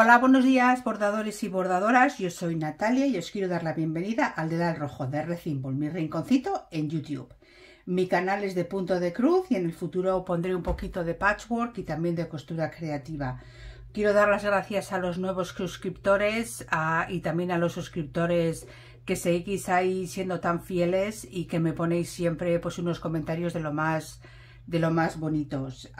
Hola, buenos días bordadores y bordadoras, yo soy Natalia y os quiero dar la bienvenida al Dedal Rojo de Recimbol, mi rinconcito en YouTube. Mi canal es de punto de cruz y en el futuro pondré un poquito de patchwork y también de costura creativa. Quiero dar las gracias a los nuevos suscriptores y también a los suscriptores que seguís ahí siendo tan fieles y que me ponéis siempre pues unos comentarios de lo más, de lo más bonitos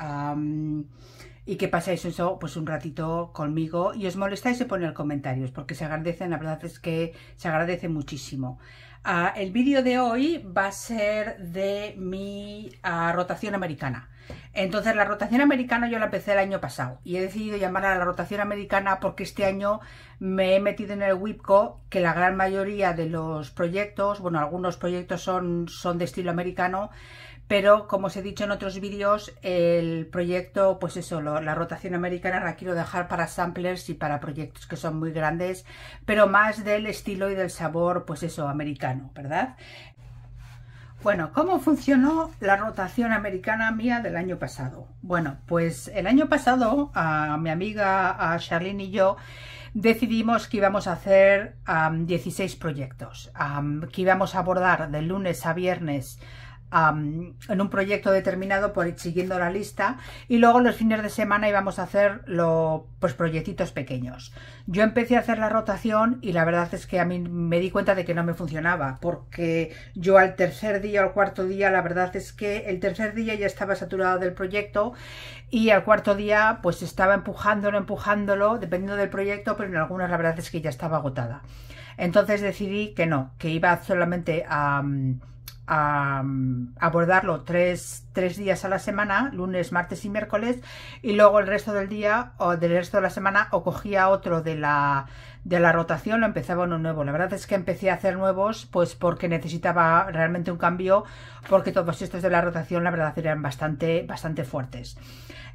y que pasáis eso pues un ratito conmigo y os molestáis en poner comentarios porque se agradecen, la verdad es que se agradece muchísimo. Ah, el vídeo de hoy va a ser de mi ah, rotación americana. Entonces la rotación americana yo la empecé el año pasado y he decidido llamarla la rotación americana porque este año me he metido en el WIPCO que la gran mayoría de los proyectos, bueno algunos proyectos son, son de estilo americano, pero como os he dicho en otros vídeos, el proyecto, pues eso, la rotación americana la quiero dejar para samplers y para proyectos que son muy grandes, pero más del estilo y del sabor, pues eso, americano, ¿verdad? Bueno, ¿cómo funcionó la rotación americana mía del año pasado? Bueno, pues el año pasado a mi amiga a Charlene y yo decidimos que íbamos a hacer 16 proyectos, que íbamos a abordar de lunes a viernes en un proyecto determinado por ir siguiendo la lista y luego los fines de semana íbamos a hacer Los pues proyectitos pequeños. Yo empecé a hacer la rotación y la verdad es que a mí me di cuenta de que no me funcionaba porque yo al tercer día o al cuarto día la verdad es que el tercer día ya estaba saturado del proyecto y al cuarto día pues estaba empujándolo, empujándolo, dependiendo del proyecto, pero en algunas la verdad es que ya estaba agotada. Entonces decidí que no, que iba solamente a, a abordarlo tres, días a la semana, lunes, martes y miércoles, y luego el resto del día o del resto de la semana o cogía otro de la, de la rotación lo empezaba uno nuevo. La verdad es que empecé a hacer nuevos pues porque necesitaba realmente un cambio, porque todos estos de la rotación la verdad eran bastante, bastante fuertes.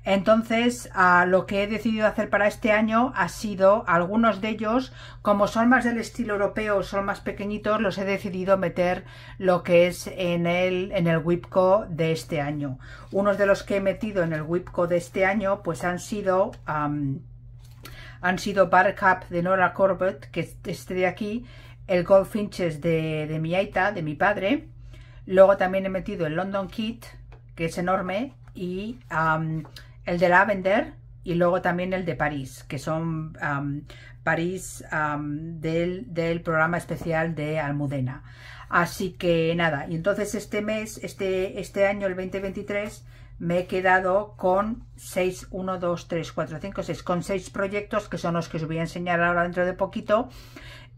Entonces, lo que he decidido hacer para este año ha sido algunos de ellos, como son más del estilo europeo, son más pequeñitos, los he decidido meter lo que es en el, en el WIPCO de este año. Unos de los que he metido en el WIPCO de este año, pues han sido... han sido Buttercup de Nora Corbett, que es este de aquí, el Goldfinches de, de mi aita, de mi padre. Luego también he metido el London Kit, que es enorme, y el de Lavender y luego también el de París, que son París del, programa especial de Almudena. Así que nada, y entonces este mes, este, este año, el 2023, me he quedado con 6, 1, 2, 3, 4, 5, 6, con 6 proyectos que son los que os voy a enseñar ahora dentro de poquito.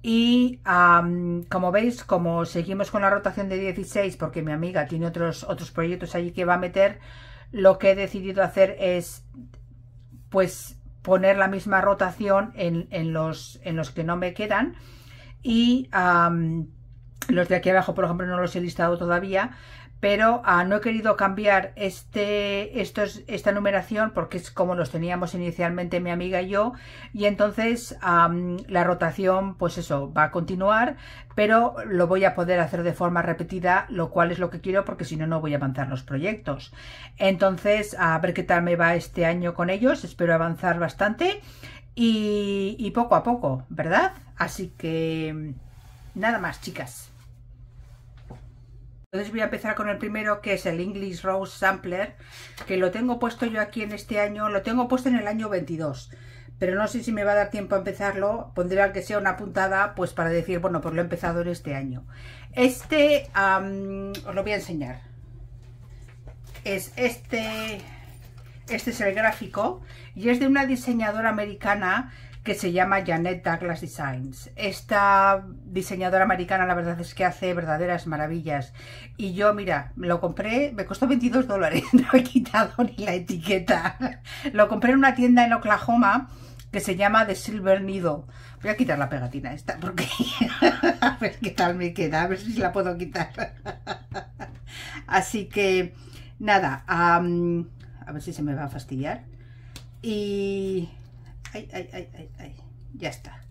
Y como veis, como seguimos con la rotación de 16, porque mi amiga tiene otros, otros proyectos allí que va a meter, lo que he decidido hacer es pues poner la misma rotación en, en, los, en los, que no me quedan y los de aquí abajo por ejemplo no los he listado todavía pero ah, no he querido cambiar este, esta numeración porque es como los teníamos inicialmente mi amiga y yo y entonces la rotación pues eso va a continuar pero lo voy a poder hacer de forma repetida lo cual es lo que quiero porque si no no voy a avanzar los proyectos entonces a ver qué tal me va este año con ellos espero avanzar bastante y poco a poco verdad así que nada más chicas entonces voy a empezar con el primero que es el English Rose Sampler, que lo tengo puesto yo aquí en este año, lo tengo puesto en el año 22, pero no sé si me va a dar tiempo a empezarlo, pondré al que sea una puntada, pues para decir, bueno, pues lo he empezado en este año. Este, os lo voy a enseñar, es este, este es el gráfico, y es de una diseñadora americana que se llama Janet Douglas Designs. Esta diseñadora americana la verdad es que hace verdaderas maravillas. Y yo, mira, lo compré, me costó 22 dólares, no he quitado ni la etiqueta. Lo compré en una tienda en Oklahoma que se llama The Silver Needle. Voy a quitar la pegatina esta porque a ver qué tal me queda, a ver si la puedo quitar. Así que, nada, a ver si se me va a fastidiar. Y ay, ay, ya está.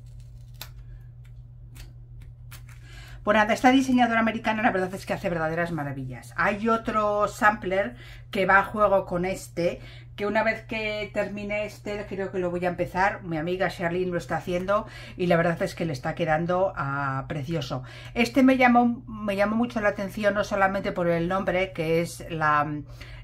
Bueno, esta diseñadora americana la verdad es que hace verdaderas maravillas. Hay otro sampler que va a juego con este, que una vez que termine este, creo que lo voy a empezar. Mi amiga Charlene lo está haciendo y la verdad es que le está quedando ah, precioso. Este me llamó, me mucho la atención, no solamente por el nombre, que es la,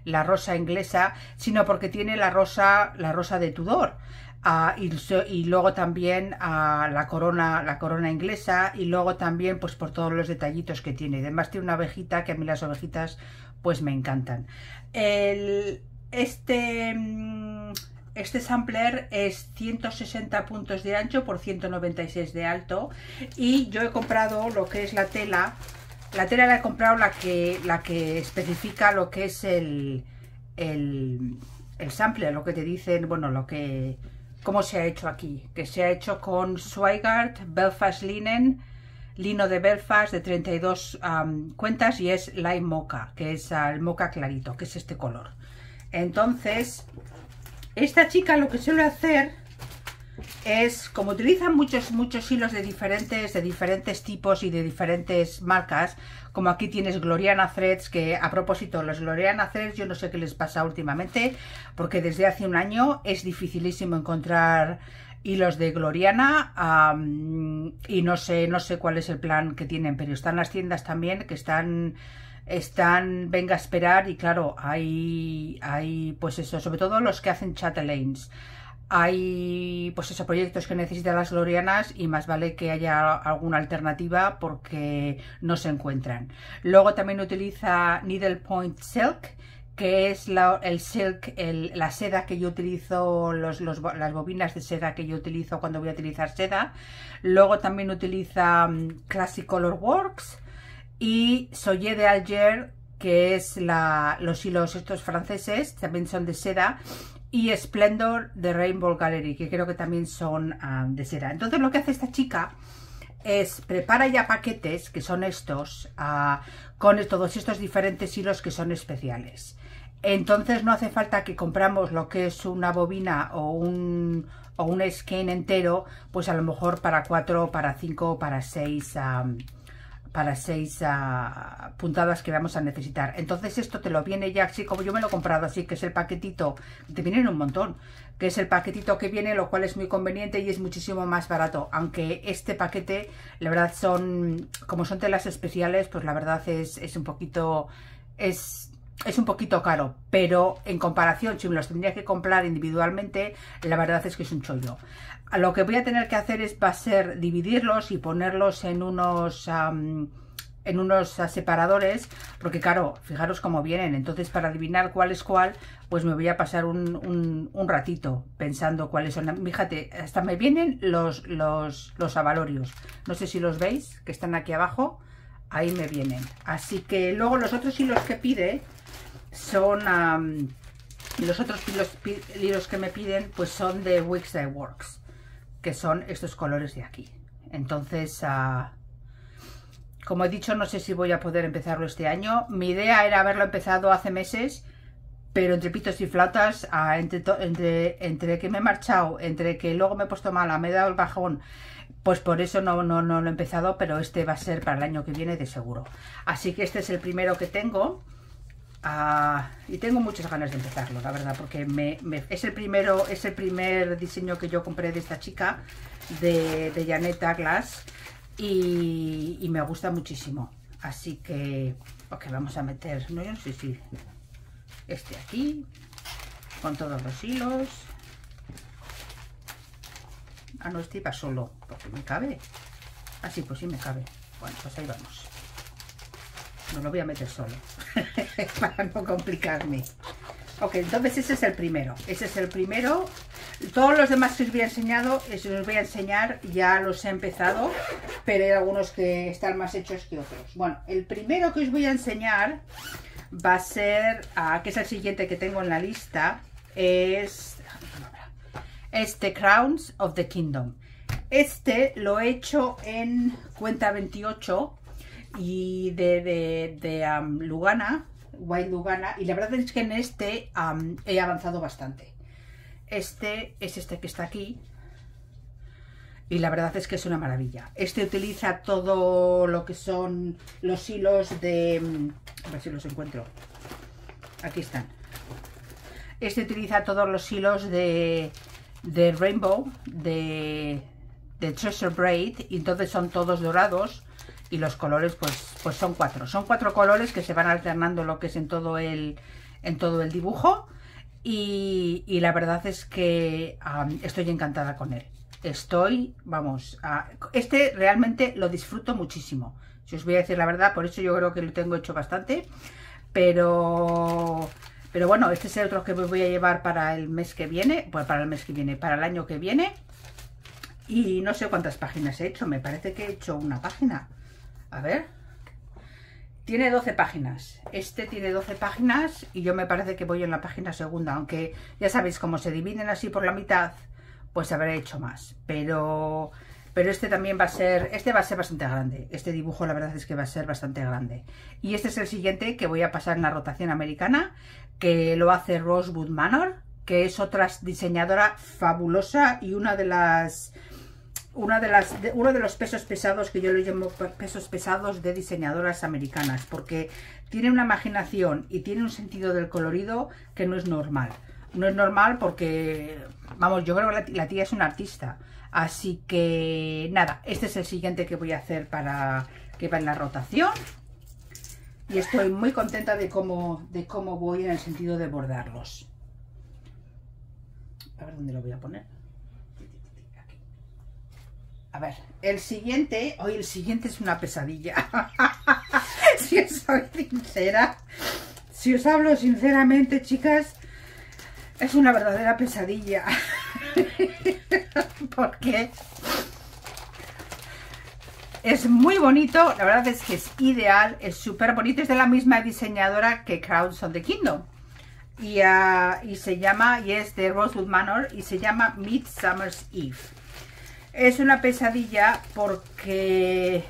la rosa inglesa, sino porque tiene la rosa, la rosa de Tudor. Ah, y, luego también a ah, la corona la corona inglesa y luego también pues por todos los detallitos que tiene además tiene una ovejita que a mí las ovejitas pues me encantan el, este mm, este sampler es 160 puntos de ancho por 196 de alto y yo he comprado lo que es la tela la tela la he comprado la que la que especifica lo que es el el, el sampler lo que te dicen bueno lo que Cómo se ha hecho aquí, que se ha hecho con Swigart, Belfast Linen, lino de Belfast de 32 cuentas y es Light Mocha, que es el mocha clarito, que es este color. Entonces, esta chica lo que suele hacer es, como utilizan muchos, muchos hilos de diferentes, de diferentes tipos y de diferentes marcas, como aquí tienes Gloriana Threads, que a propósito, los Gloriana Threads yo no sé qué les pasa últimamente, porque desde hace un año es dificilísimo encontrar hilos de Gloriana y no sé, no sé cuál es el plan que tienen, pero están las tiendas también que están están venga a esperar y claro, hay, hay pues eso, sobre todo los que hacen chatelaines hay pues esos proyectos que necesitan las glorianas y más vale que haya alguna alternativa porque no se encuentran. Luego también utiliza Needle Point Silk, que es la, el silk, la seda que yo utilizo, las bobinas de seda que yo utilizo cuando voy a utilizar seda. Luego también utiliza mm, Classic Color Works y Soye de Alger, que es los hilos estos franceses, también son de seda, y Splendor de Rainbow Gallery, que creo que también son ah, de seda. Entonces lo que hace esta chica es prepara ya paquetes, que son estos, ah, con todos estos diferentes hilos que son especiales. Entonces no hace falta que compramos lo que es una bobina o un, o un skein entero, pues a lo mejor para cuatro para cinco para seis ah, para seis ah, puntadas que vamos a necesitar. Entonces esto te lo viene ya así como yo me lo he comprado, así que es el paquetito, te vienen un montón, que es el paquetito que viene, lo cual es muy conveniente y es muchísimo más barato. Aunque este paquete, la verdad son, como son telas especiales, pues la verdad es, es un poquito, es, es un poquito caro, pero en comparación, si me los tendría que comprar individualmente, la verdad es que es un chollo lo que voy a tener que hacer es va a ser dividirlos y ponerlos en unos en unos separadores porque claro, fijaros cómo vienen entonces para adivinar cuál es cuál pues me voy a pasar un, ratito pensando cuáles son, fíjate hasta me vienen los, los, los avalorios, no sé si los veis que están aquí abajo, ahí me vienen así que luego los otros hilos que pide son los otros hilos, hilos, que me piden pues son de Wix Works que son estos colores de aquí. Entonces, ah, como he dicho, no sé si voy a poder empezarlo este año. Mi idea era haberlo empezado hace meses, pero entre pitos y flautas, ah, entre, que me he marchado, entre que luego me he puesto mala, me he dado el bajón, pues por eso no, no, no lo he empezado, pero este va a ser para el año que viene de seguro. Así que este es el primero que tengo. Ah, y tengo muchas ganas de empezarlo, la verdad, porque es, el primero, es el primer diseño que yo compré de esta chica, de, de Janet Douglas, y, me gusta muchísimo. Así que, ok, vamos a meter, no, yo no sé si este aquí, con todos los hilos. Ah, no, este iba solo, porque me cabe. Así, ah, pues sí me cabe. Bueno, pues ahí vamos. No lo voy a meter solo. para no complicarme. Ok, entonces ese es el primero. Ese es el primero. Todos los demás que os voy a os voy a enseñar, ya los he empezado, pero hay algunos que están más hechos que otros. Bueno, el primero que os voy a enseñar va a ser, ah, que es el siguiente que tengo en la lista, es este Crowns of the Kingdom. Este lo he hecho en cuenta 28 y de, de, Lugana, y la verdad es que en este he avanzado bastante. Este es este que está aquí y la verdad es que es una maravilla. Este utiliza todo lo que son los hilos de... Mm, a ver si los encuentro. Aquí están. Este utiliza todos los hilos de, de Rainbow, de, de Treasure Braid, y entonces son todos dorados y los colores pues, pues son cuatro. Son cuatro colores que se van alternando lo que es en todo el, en todo el dibujo y, la verdad es que estoy encantada con él. Estoy, vamos, este realmente lo disfruto muchísimo. Si os voy a decir la verdad, por eso yo creo que lo tengo hecho bastante. Pero pero bueno, este es el otro que me voy a llevar para el mes que viene, pues para el mes que viene, para el año que viene. Y no sé cuántas páginas he hecho, me parece que he hecho una página a ver, tiene 12 páginas. Este tiene 12 páginas y yo me parece que voy en la página segunda, aunque ya sabéis, como se dividen así por la mitad, pues habré hecho más. Pero, pero este también va a ser, este va a ser bastante grande. Este dibujo la verdad es que va a ser bastante grande. Y este es el siguiente que voy a pasar en la rotación americana, que lo hace Rosewood Manor, que es otra diseñadora fabulosa y una de las una de las, uno de los pesos pesados que yo le llamo pesos pesados de diseñadoras americanas, porque tiene una imaginación y tiene un sentido del colorido que no es normal. No es normal porque, vamos, yo creo que la, tía es una artista. Así que, nada, este es el siguiente que voy a hacer para que va en la rotación. Y estoy muy contenta de cómo, de cómo voy en el sentido de bordarlos. A ver dónde lo voy a poner. A ver, el siguiente, hoy el siguiente es una pesadilla. si os soy sincera, si os hablo sinceramente, chicas, es una verdadera pesadilla. Porque es muy bonito, la verdad es que es ideal, es súper bonito, es de la misma diseñadora que Crowns of the Kingdom. Ah, y, se llama, y es de Rosewood Manor, y se llama Midsummer's Eve es una pesadilla porque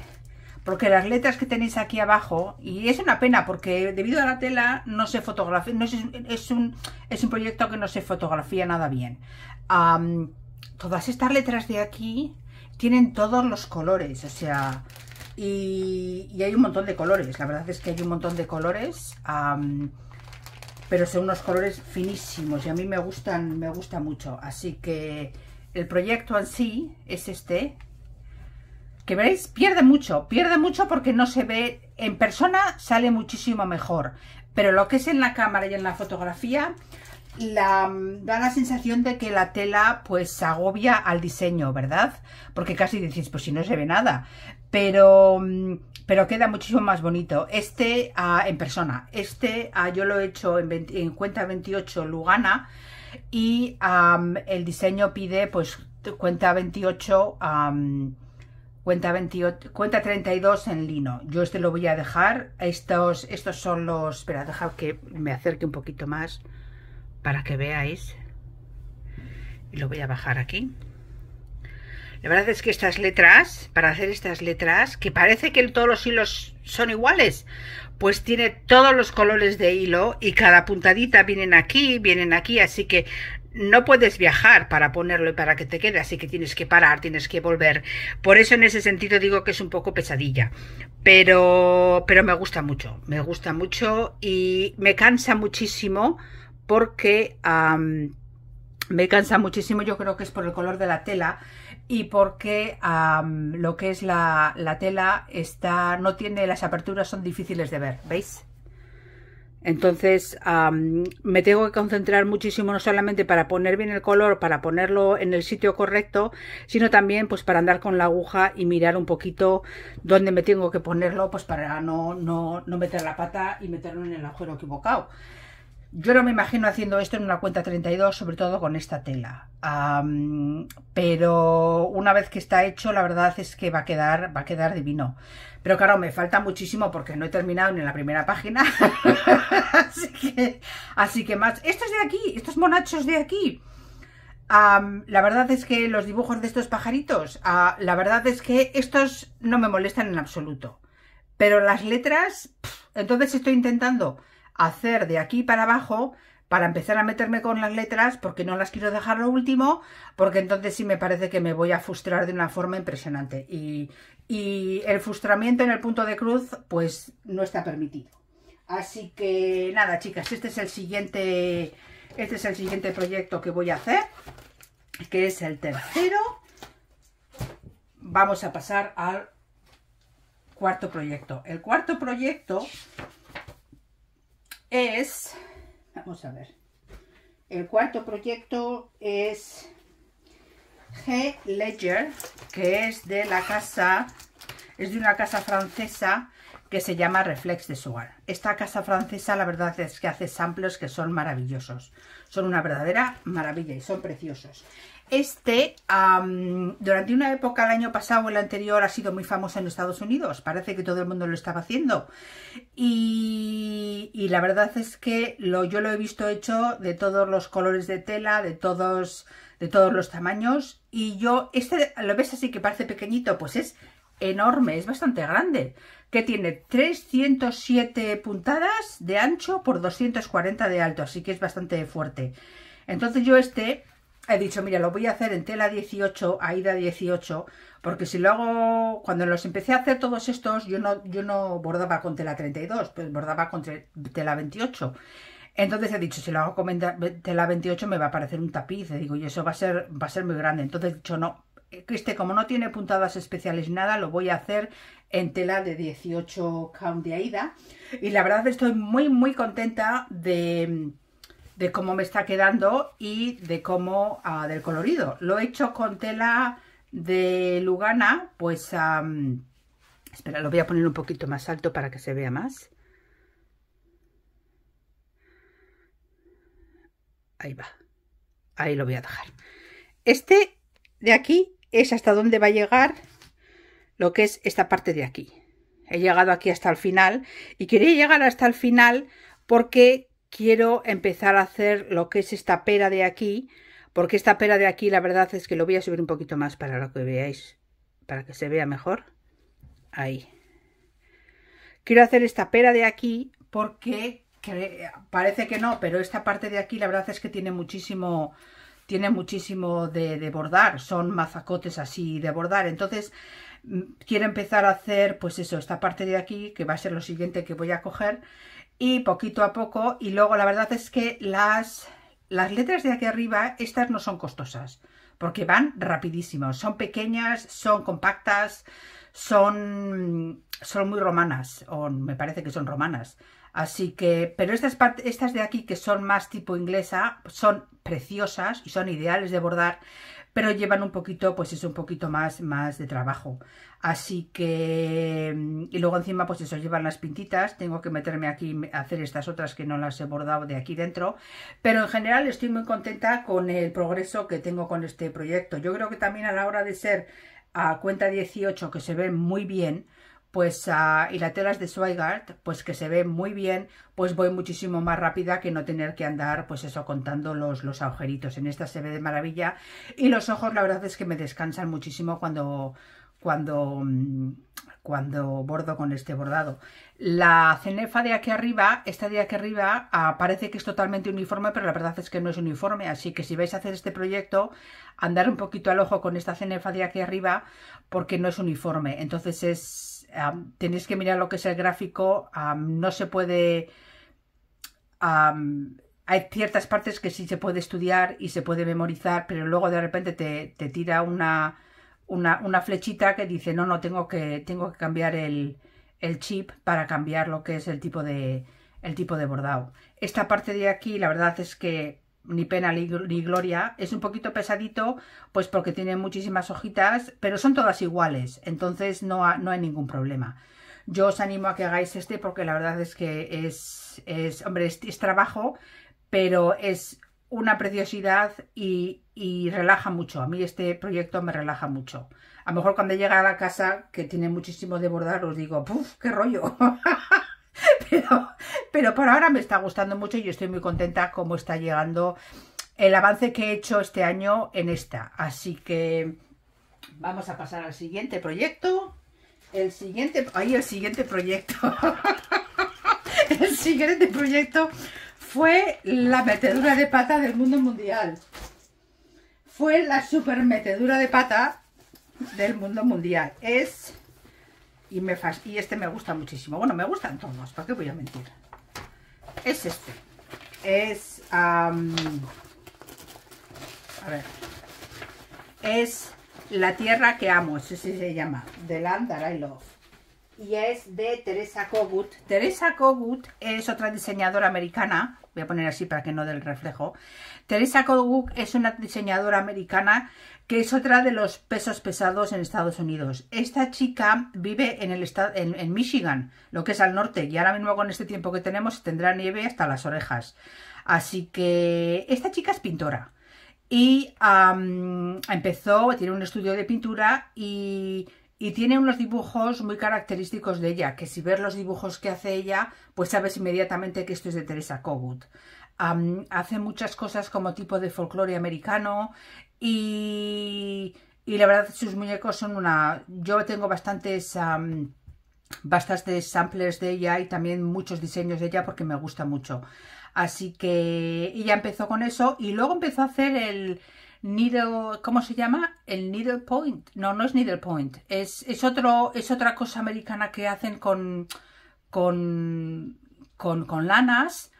porque las letras que tenéis aquí abajo y es una pena porque debido a la tela no se fotografía es, un, es un proyecto que no se fotografía nada bien todas estas letras de aquí tienen todos los colores o sea y, hay un montón de colores la verdad es que hay un montón de colores pero son unos colores finísimos y a mí me gustan me gusta mucho así que el proyecto en sí es este, que veréis, pierde mucho, pierde mucho porque no se ve, en persona sale muchísimo mejor, pero lo que es en la cámara y en la fotografía la, mm, da la sensación de que la tela pues agobia al diseño, ¿verdad? Porque casi decís, pues si no se ve nada, pero, mm, pero queda muchísimo más bonito. Este ah, en persona, este ah, yo lo he hecho en cuenta 28 Lugana, y el diseño pide pues cuenta 28 cuenta 28 cuenta 32 en lino yo este lo voy a dejar estos estos son los espera deja que me acerque un poquito más para que veáis y lo voy a bajar aquí la verdad es que estas letras, para hacer estas letras, que parece que todos los hilos son iguales, pues tiene todos los colores de hilo y cada puntadita vienen aquí, vienen aquí, así que no puedes viajar para ponerlo y para que te quede, así que tienes que parar, tienes que volver. Por eso en ese sentido digo que es un poco pesadilla, pero, pero me gusta mucho, me gusta mucho y me cansa muchísimo porque me cansa muchísimo, yo creo que es por el color de la tela y porque lo que es la, la, tela está no tiene las aperturas son difíciles de ver, ¿veis? Entonces me tengo que concentrar muchísimo no solamente para poner bien el color, para ponerlo en el sitio correcto, sino también pues para andar con la aguja y mirar un poquito dónde me tengo que ponerlo pues para no, no, no meter la pata y meterlo en el agujero equivocado. Yo no me imagino haciendo esto en una cuenta 32, sobre todo con esta tela. pero una vez que está hecho, la verdad es que va a quedar, va a quedar divino. Pero claro, me falta muchísimo porque no he terminado ni en la primera página. así, que, más. Estos de aquí, estos monachos de aquí. la verdad es que los dibujos de estos pajaritos, ah, la verdad es que estos no me molestan en absoluto. Pero las letras, entonces estoy intentando hacer de aquí para abajo para empezar a meterme con las letras porque no las quiero dejar lo último, porque entonces sí me parece que me voy a frustrar de una forma impresionante. Y, el frustramiento en el punto de cruz pues no está permitido. Así que nada, chicas, este es el siguiente este es el siguiente proyecto que voy a hacer, que es el tercero. Vamos a pasar al cuarto proyecto. El cuarto proyecto es, vamos a ver, el cuarto proyecto es G. Ledger, que es de la casa, es de una casa francesa que se llama Reflex de Sugar. Esta casa francesa la verdad es que hace samples que son maravillosos. Son una verdadera maravilla y son preciosos. Este, durante una época, el año pasado o el anterior, ha sido muy famoso en Estados Unidos. Parece que todo el mundo lo estaba haciendo. Y, y la verdad es que lo, yo lo he visto hecho de todos los colores de tela, de todos, de todos los tamaños. Y yo, este, ¿lo ves así que parece pequeñito? Pues es enorme, es bastante grande. Que tiene 307 puntadas de ancho por 240 de alto, así que es bastante fuerte. Entonces yo este he dicho, mira, lo voy a hacer en tela 18, aida 18, porque si lo hago, cuando los empecé a hacer todos estos, yo no, yo no bordaba con tela 32, pues bordaba con tela 28. Entonces he dicho, si lo hago con tela 28 me va a parecer un tapiz, digo, y eso va a ser, va a ser muy grande. Entonces he dicho, no, este como no tiene puntadas especiales nada, lo voy a hacer en tela de 18 count de Aida. Y la verdad estoy muy, muy contenta de de cómo me está quedando y de cómo ah, del colorido. Lo he hecho con tela de Lugana, pues... espera, lo voy a poner un poquito más alto para que se vea más. Ahí va. Ahí lo voy a dejar. Este de aquí es hasta dónde va a llegar lo que es esta parte de aquí. He llegado aquí hasta el final y quería llegar hasta el final porque quiero empezar a hacer lo que es esta pera de aquí, porque esta pera de aquí la verdad es que lo voy a subir un poquito más para lo que veáis, para que se vea mejor. Ahí. Quiero hacer esta pera de aquí porque parece que no, pero esta parte de aquí la verdad es que tiene muchísimo tiene muchísimo de, de, bordar, son mazacotes así de bordar, entonces mm, quiero empezar a hacer pues eso, esta parte de aquí que va a ser lo siguiente que voy a coger y poquito a poco y luego la verdad es que las, las letras de aquí arriba estas no son costosas porque van rapidísimo, son pequeñas, son compactas, son, son muy romanas o me parece que son romanas. Así que, pero estas, estas de aquí que son más tipo inglesa son preciosas y son ideales de bordar, pero llevan un poquito, pues es un poquito más, más de trabajo. Así que, mm, y luego encima pues eso, llevan las pintitas, tengo que meterme aquí a hacer estas otras que no las he bordado de aquí dentro, pero en general estoy muy contenta con el progreso que tengo con este proyecto. Yo creo que también a la hora de ser a cuenta 18 que se ve muy bien, pues y la tela de Swigart, pues que se ve muy bien, pues voy muchísimo más rápida que no tener que andar, pues eso, contando los, los agujeritos. En esta se ve de maravilla y los ojos la verdad es que me descansan muchísimo cuando, cuando, mm, cuando bordo con este bordado. La cenefa de aquí arriba, esta de aquí arriba, ah, parece que es totalmente uniforme, pero la verdad es que no es uniforme, así que si vais a hacer este proyecto, andar un poquito al ojo con esta cenefa de aquí arriba, porque no es uniforme, entonces es tenéis que mirar lo que es el gráfico, no se puede... hay ciertas partes que sí se puede estudiar y se puede memorizar, pero luego de repente te, te tira una, una, una, flechita que dice, no, no, tengo que, tengo que cambiar el, el chip para cambiar lo que es el tipo de, el tipo de bordado. Esta parte de aquí, la verdad es que ni pena ni gloria. Es un poquito pesadito, pues porque tiene muchísimas hojitas, pero son todas iguales, entonces no, no hay ningún problema. Yo os animo a que hagáis este porque la verdad es que es, es hombre, es, trabajo, pero es una preciosidad y, y, relaja mucho. A mí este proyecto me relaja mucho. A lo mejor cuando llega a la casa, que tiene muchísimo de bordar, os digo, ¡puf! ¡Qué rollo! pero, por ahora me está gustando mucho y estoy muy contenta cómo está llegando el avance que he hecho este año en esta. Así que vamos a pasar al siguiente proyecto. El siguiente, ahí el siguiente proyecto. el siguiente proyecto fue la metedura de pata del mundo mundial. Fue la super metedura de pata del mundo mundial. Es y, me este me gusta muchísimo. Bueno, me gustan todos, ¿para qué voy a mentir? Es este. Es... a ver. Es La tierra que amo, eso sí se llama. The Land That I Love. Y es de Teresa Cobut. Teresa Cobut es otra diseñadora americana a poner así para que no dé el reflejo. Teresa Cook es una diseñadora americana que es otra de los pesos pesados en Estados Unidos. Esta chica vive en, el estado, en, Michigan, lo que es al norte, y ahora mismo con este tiempo que tenemos tendrá nieve hasta las orejas. Así que esta chica es pintora y empezó, tiene un estudio de pintura y y tiene unos dibujos muy característicos de ella, que si ves los dibujos que hace ella, pues sabes inmediatamente que esto es de Teresa Cobut. hace muchas cosas como tipo de folclore americano y, y, la verdad sus muñecos son una... Yo tengo bastantes, bastantes samplers de ella y también muchos diseños de ella porque me gusta mucho. Así que ella empezó con eso y luego empezó a hacer el Needle, ¿cómo se llama? El Needle Point. No, no es Needle Point. Es, es, otra cosa americana que hacen con, con, con, lanas.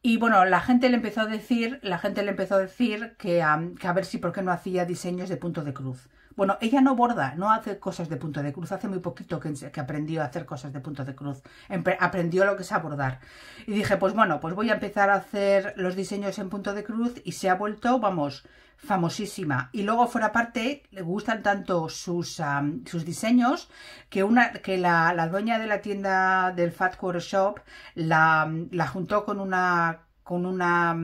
Y bueno, la gente le empezó a decir, la gente le empezó a decir que, a ver si por qué no hacía diseños de punto de cruz. Bueno, ella no borda, no hace cosas de punto de cruz. Hace muy poquito que, que aprendió a hacer cosas de punto de cruz. aprendió lo que es abordar. Y dije, pues bueno, pues voy a empezar a hacer los diseños en punto de cruz y se ha vuelto, vamos, famosísima. Y luego, fuera parte, le gustan tanto sus, sus diseños que, una, que la, la, dueña de la tienda del Fat Quarter Shop la, juntó con una, con una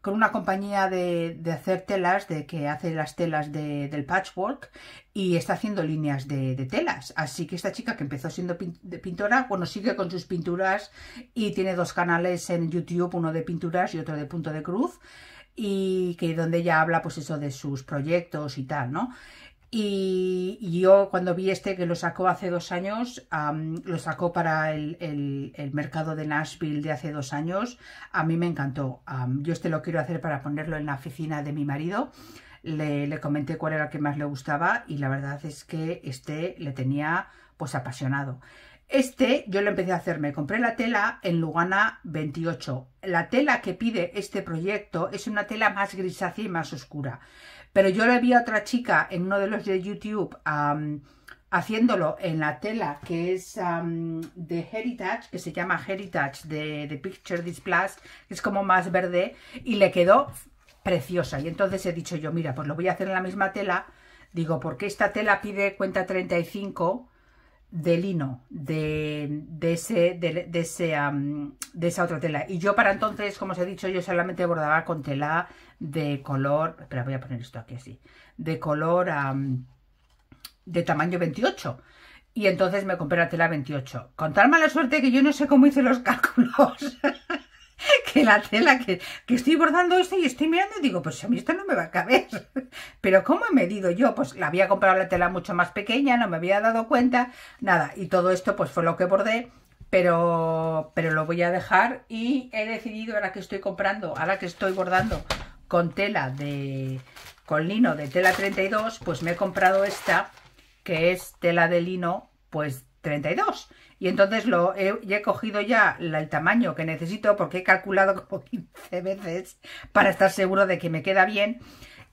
con una compañía de, hacer telas, de que hace las telas de, del patchwork y está haciendo líneas de, de, telas. Así que esta chica que empezó siendo pintora, bueno, sigue con sus pinturas y tiene dos canales en YouTube, uno de pinturas y otro de punto de cruz, y que donde ella habla pues eso de sus proyectos y tal, ¿no? Y, yo cuando vi este que lo sacó hace dos años, lo sacó para el, el, mercado de Nashville de hace dos años, a mí me encantó. yo este lo quiero hacer para ponerlo en la oficina de mi marido. Le, le, comenté cuál era el que más le gustaba y la verdad es que este le tenía pues apasionado. Este yo lo empecé a hacer, me compré la tela en Lugana 28. La tela que pide este proyecto es una tela más grisácea y más oscura. Pero yo le vi a otra chica en uno de los de YouTube haciéndolo en la tela que es de Heritage, que se llama Heritage de, de Picture this que es como más verde, y le quedó preciosa. Y entonces he dicho yo, mira, pues lo voy a hacer en la misma tela. Digo, porque esta tela pide cuenta 35 de lino de, ese, de, de esa otra tela. Y yo para entonces, como os he dicho, yo solamente bordaba con tela de color... Espera, voy a poner esto aquí así. De color de tamaño 28. Y entonces me compré la tela 28. Con tal mala suerte que yo no sé cómo hice los cálculos que la tela que, estoy bordando esto y estoy mirando y digo, pues a mí esto no me va a caber. Pero ¿cómo he medido yo? Pues la había comprado la tela mucho más pequeña, no me había dado cuenta, nada. Y todo esto pues fue lo que bordé, pero, pero lo voy a dejar y he decidido ahora que estoy comprando, ahora que estoy bordando con tela de... con lino de tela 32, pues me he comprado esta que es tela de lino pues 32 y entonces lo he, ya he cogido ya el tamaño que necesito porque he calculado como 15 veces para estar seguro de que me queda bien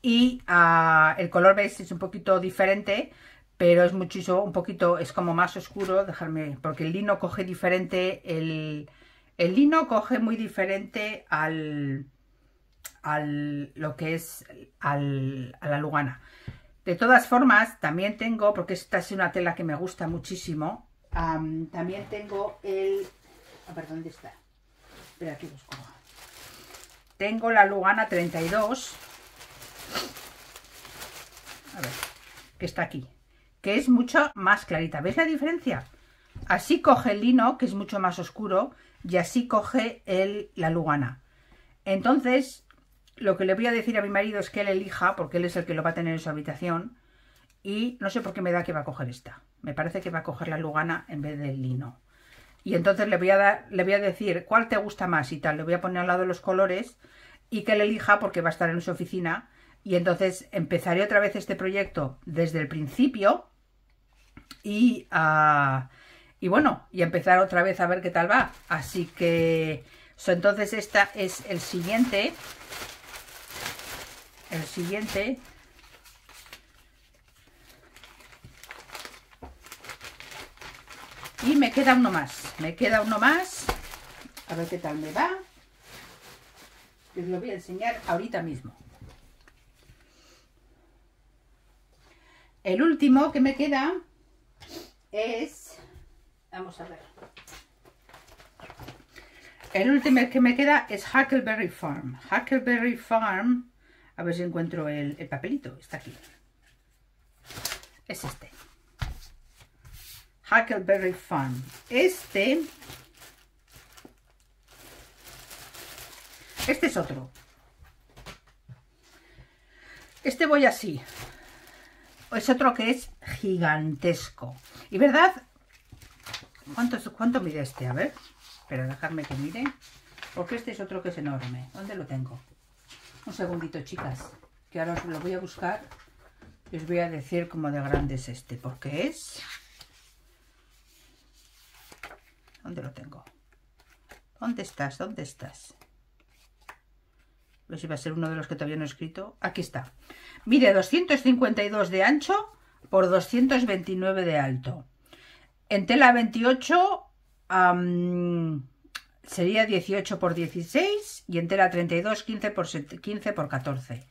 y ah, el color veis es un poquito diferente pero es muchísimo, un poquito, es como más oscuro, dejarme, porque el lino coge diferente, el, el lino coge muy diferente al, al, lo que es, al, a la lugana. De todas formas, también tengo, porque esta es una tela que me gusta muchísimo, también tengo el... A ah, ver, ¿dónde está? Espera, aquí Tengo la Lugana 32. A ver, que está aquí. Que es mucho más clarita. ¿Veis la diferencia? Así coge el lino, que es mucho más oscuro, y así coge el, la Lugana. Entonces, lo que le voy a decir a mi marido es que él elija, porque él es el que lo va a tener en su habitación, y no sé por qué me da que va a coger esta. Me parece que va a coger la lugana en vez del lino. Y entonces le voy a, dar, le voy a decir cuál te gusta más y tal. Le voy a poner al lado los colores y que le elija porque va a estar en su oficina. Y entonces empezaré otra vez este proyecto desde el principio y, ah, y bueno, y empezar otra vez a ver qué tal va. Así que entonces esta es el siguiente. El siguiente Y me queda uno más. Me queda uno más. A ver qué tal me va. os lo voy a enseñar ahorita mismo. El último que me queda es... Vamos a ver. El último que me queda es Huckleberry Farm. Huckleberry Farm. A ver si encuentro el papelito. Está aquí. Es este. Huckleberry Fun. Este... Este es otro. Este voy así. Es otro que es gigantesco. Y verdad... ¿Cuánto, cuánto mide este? A ver. Espera, dejarme que mire. Porque este es otro que es enorme. ¿Dónde lo tengo? Un segundito, chicas. Que ahora os lo voy a buscar. Y os voy a decir cómo de grande es este. Porque es... ¿Dónde lo tengo? ¿Dónde estás? ¿Dónde estás? A ver si va a ser uno de los que todavía no he escrito. Aquí está. Mide 252 de ancho por 229 de alto. En tela 28 sería 18 por 16 y en tela 32 15 por, 15 por 14.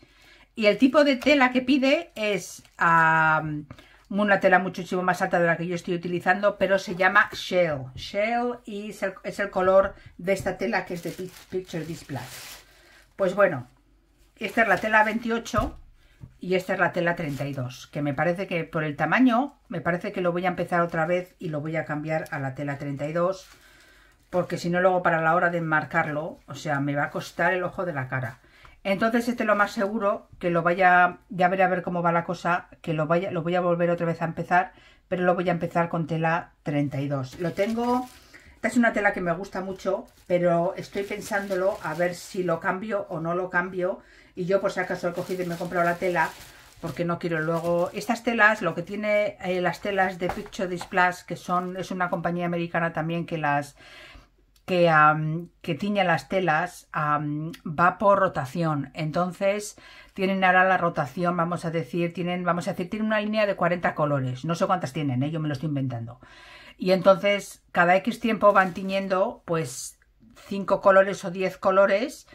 Y el tipo de tela que pide es una tela muchísimo más alta de la que yo estoy utilizando, pero se llama Shell. Shell y es el, es el color de esta tela que es de Picture Display. Pues bueno, esta es la tela 28 y esta es la tela 32, que me parece que por el tamaño, me parece que lo voy a empezar otra vez y lo voy a cambiar a la tela 32, porque si no luego para la hora de enmarcarlo, o sea, me va a costar el ojo de la cara. Entonces este es lo más seguro, que lo vaya, ya veré a ver cómo va la cosa, que lo, vaya, lo voy a volver otra vez a empezar, pero lo voy a empezar con tela 32. Lo tengo, esta es una tela que me gusta mucho, pero estoy pensándolo a ver si lo cambio o no lo cambio. Y yo por si acaso he cogido y me he comprado la tela, porque no quiero luego... Estas telas, lo que tiene eh, las telas de Picture Displays, que son es una compañía americana también que las que, tiñe las telas va por rotación. Entonces tienen ahora la rotación, vamos a decir, tienen, vamos a decir, tienen una línea de 40 colores. No sé cuántas tienen, ¿eh? yo me lo estoy inventando. Y entonces cada X tiempo van tiñendo pues 5 colores o 10 colores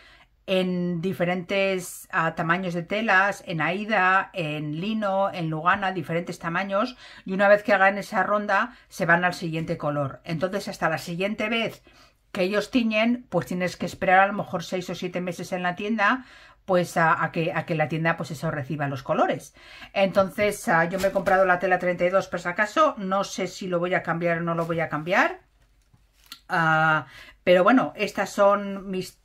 en diferentes ah, tamaños de telas, en Aida, en lino, en lugana, diferentes tamaños, y una vez que hagan esa ronda se van al siguiente color. Entonces hasta la siguiente vez que ellos tiñen, pues tienes que esperar a lo mejor seis o siete meses en la tienda pues a, que, a que la tienda pues eso reciba los colores. Entonces ah, yo me he comprado la tela 32 por si acaso, no sé si lo voy a cambiar o no lo voy a cambiar. Ah, pero bueno, estas son mis,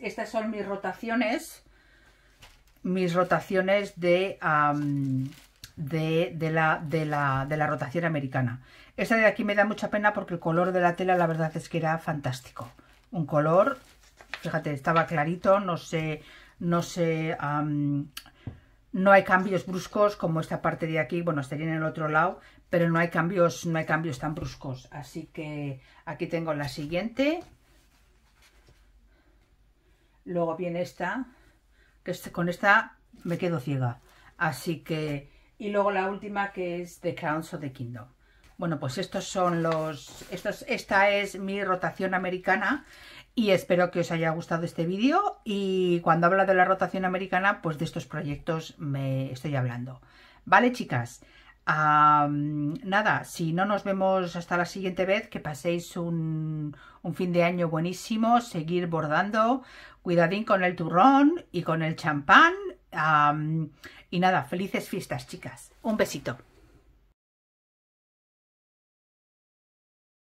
estas son mis rotaciones, mis rotaciones de, de, de, la, de, la, de la rotación americana. Esta de aquí me da mucha pena porque el color de la tela la verdad es que era fantástico. Un color, fíjate, estaba clarito, no sé, no sé, no hay cambios bruscos como esta parte de aquí, bueno, estaría en el otro lado, pero no hay cambios, no hay cambios tan bruscos. Así que aquí tengo la siguiente. Luego viene esta, que este, con esta me quedo ciega. Así que, y luego la última que es The Crowns of the Kingdom. Bueno, pues estos son los... Estos, esta es mi rotación americana y espero que os haya gustado este vídeo y cuando habla de la rotación americana, pues de estos proyectos me estoy hablando. Vale, chicas, nada, si no nos vemos hasta la siguiente vez, que paséis un, fin de año buenísimo, seguir bordando, cuidadín con el turrón y con el champán y nada, felices fiestas, chicas. Un besito.